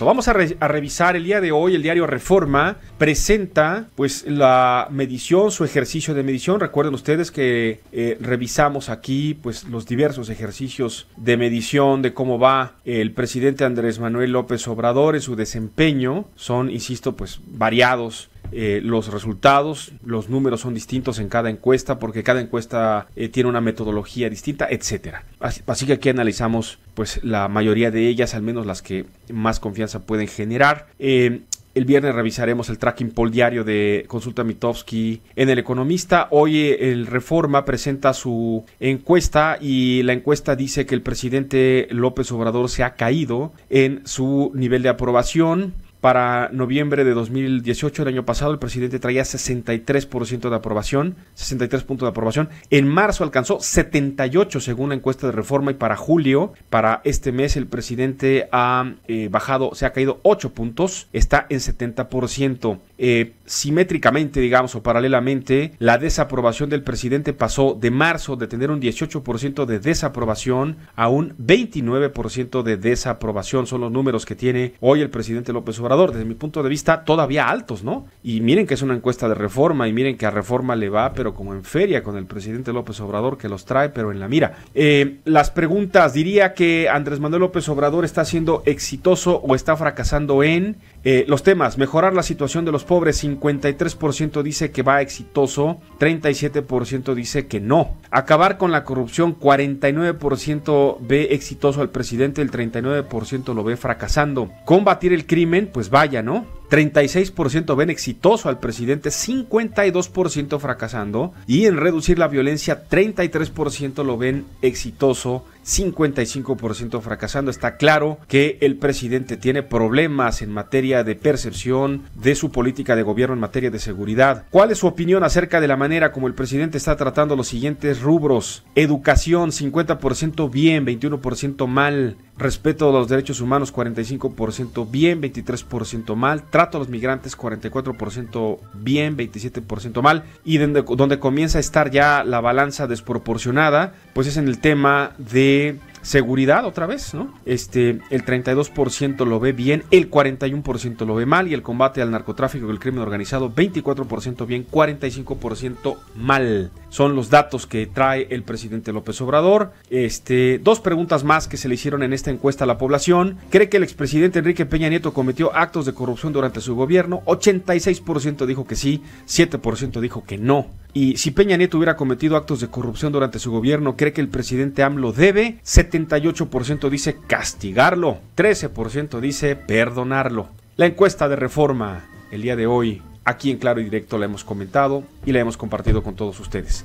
Vamos a, revisar el día de hoy, el diario Reforma presenta pues la medición, su ejercicio de medición. Recuerden ustedes que eh, revisamos aquí pues los diversos ejercicios de medición de cómo va el presidente Andrés Manuel López Obrador en su desempeño. Son, insisto, pues variados eh, los resultados, los números son distintos en cada encuesta porque cada encuesta eh, tiene una metodología distinta, etcétera. Así, que aquí analizamos pues la mayoría de ellas, al menos las que más confianza pueden generar. Eh, el viernes revisaremos el tracking poll diario de Consulta Mitofsky en El Economista. Hoy el Reforma presenta su encuesta y la encuesta dice que el presidente López Obrador se ha caído en su nivel de aprobación. Para noviembre de 2018, el año pasado, el presidente traía 63% de aprobación, 63 puntos de aprobación. En marzo alcanzó 78 según la encuesta de reforma y para julio, para este mes, el presidente ha eh, bajado, se ha caído 8 puntos, está en 70% simétricamente, digamos, o paralelamente, la desaprobación del presidente pasó de marzo de tener un 18% de desaprobación a un 29% de desaprobación. Son los números que tiene hoy el presidente López Obrador. Desde mi punto de vista, todavía altos, ¿no? Y miren que es una encuesta de reforma y miren que a reforma le va, pero como en feria con el presidente López Obrador que los trae, pero en la mira. Eh, las preguntas, diría que Andrés Manuel López Obrador está siendo exitoso o está fracasando en eh, los temas, mejorar la situación de los pobres, 53% dice que va exitoso, 37% dice que no. Acabar con la corrupción, 49% ve exitoso al presidente, el 39% lo ve fracasando. Combatir el crimen, pues vaya, ¿no? 36% ven exitoso al presidente, 52% fracasando. Y en reducir la violencia, 33% lo ven exitoso, 55% fracasando. Está claro que el presidente tiene problemas en materia de percepción de su política de gobierno en materia de seguridad. ¿Cuál es su opinión acerca de la manera como el presidente está tratando los siguientes rubros. Educación, 50% bien, 21% mal. Respeto a los derechos humanos, 45% bien, 23% mal. Trato a los migrantes, 44% bien, 27% mal. Y donde, donde comienza a estar ya la balanza desproporcionada, pues es en el tema de Seguridad, otra vez, ¿no? Este, el 32% lo ve bien, el 41% lo ve mal y el combate al narcotráfico y el crimen organizado, 24% bien, 45% mal. Son los datos que trae el presidente López Obrador. Este, dos preguntas más que se le hicieron en esta encuesta a la población. ¿Cree que el expresidente Enrique Peña Nieto cometió actos de corrupción durante su gobierno? 86% dijo que sí, 7% dijo que no. Y si Peña Nieto hubiera cometido actos de corrupción durante su gobierno, cree que el presidente AMLO debe. 78% dice castigarlo. 13% dice perdonarlo. La encuesta de reforma el día de hoy, aquí en Claro y Directo la hemos comentado y la hemos compartido con todos ustedes.